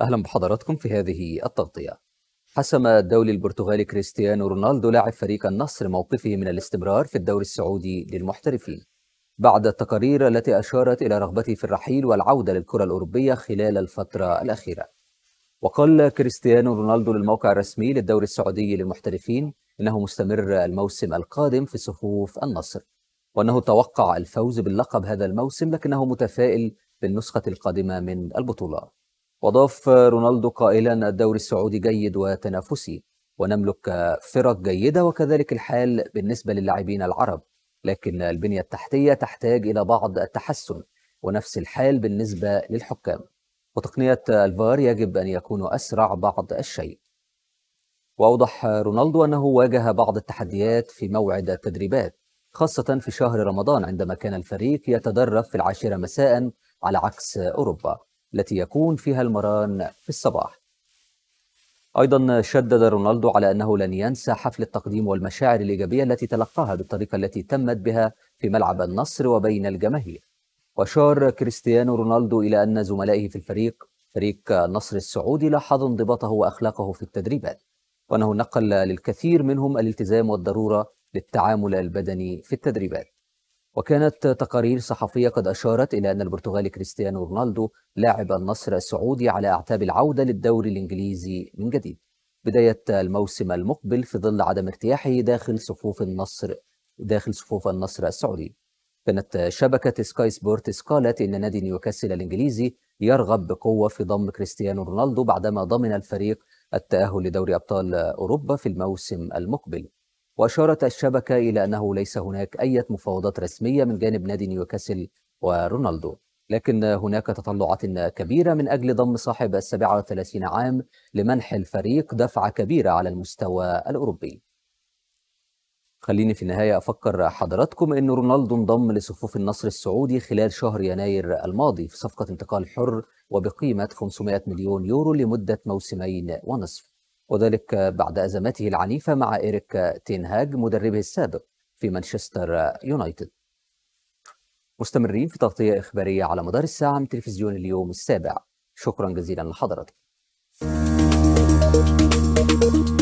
أهلا بحضراتكم في هذه التغطية حسم الدولي البرتغالي كريستيانو رونالدو لاعب فريق النصر موقفه من الاستمرار في الدوري السعودي للمحترفين بعد التقارير التي أشارت إلى رغبته في الرحيل والعودة للكرة الأوروبية خلال الفترة الأخيرة وقال كريستيانو رونالدو للموقع الرسمي للدوري السعودي للمحترفين إنه مستمر الموسم القادم في صفوف النصر وأنه توقع الفوز باللقب هذا الموسم لكنه متفائل بالنسخة القادمة من البطولة وضاف رونالدو قائلا الدوري السعودي جيد وتنافسي ونملك فرق جيدة وكذلك الحال بالنسبة للاعبين العرب لكن البنية التحتية تحتاج إلى بعض التحسن ونفس الحال بالنسبة للحكام وتقنية الفار يجب أن يكون أسرع بعض الشيء وأوضح رونالدو أنه واجه بعض التحديات في موعد التدريبات خاصة في شهر رمضان عندما كان الفريق يتدرب في العاشرة مساء على عكس أوروبا التي يكون فيها المران في الصباح أيضا شدد رونالدو على أنه لن ينسى حفل التقديم والمشاعر الإيجابية التي تلقاها بالطريقة التي تمت بها في ملعب النصر وبين الجماهير وأشار كريستيانو رونالدو إلى أن زملائه في الفريق فريق النصر السعودي لاحظوا انضباطه وأخلاقه في التدريبات وأنه نقل للكثير منهم الالتزام والضرورة للتعامل البدني في التدريبات وكانت تقارير صحفية قد أشارت إلى أن البرتغالي كريستيانو رونالدو لاعب النصر السعودي على أعتاب العودة للدوري الإنجليزي من جديد بداية الموسم المقبل في ظل عدم ارتياحه داخل صفوف النصر داخل صفوف النصر السعودي كانت شبكة سكاي سبورتس قالت إن نادي نيوكاسل الإنجليزي يرغب بقوة في ضم كريستيانو رونالدو بعدما ضمن الفريق التأهل لدوري أبطال أوروبا في الموسم المقبل وأشارت الشبكة إلى أنه ليس هناك أي مفاوضات رسمية من جانب نادي نيوكاسل ورونالدو لكن هناك تطلعات كبيرة من أجل ضم صاحب السبعة 37 عام لمنح الفريق دفعة كبيرة على المستوى الأوروبي خليني في النهاية أفكر حضراتكم أن رونالدو انضم لصفوف النصر السعودي خلال شهر يناير الماضي في صفقة انتقال حر وبقيمة 500 مليون يورو لمدة موسمين ونصف وذلك بعد أزمته العنيفة مع إيريك تينهاج مدربه السابق في مانشستر يونايتد مستمرين في تغطية إخبارية على مدار الساعة من تلفزيون اليوم السابع شكرا جزيلا لحضرتك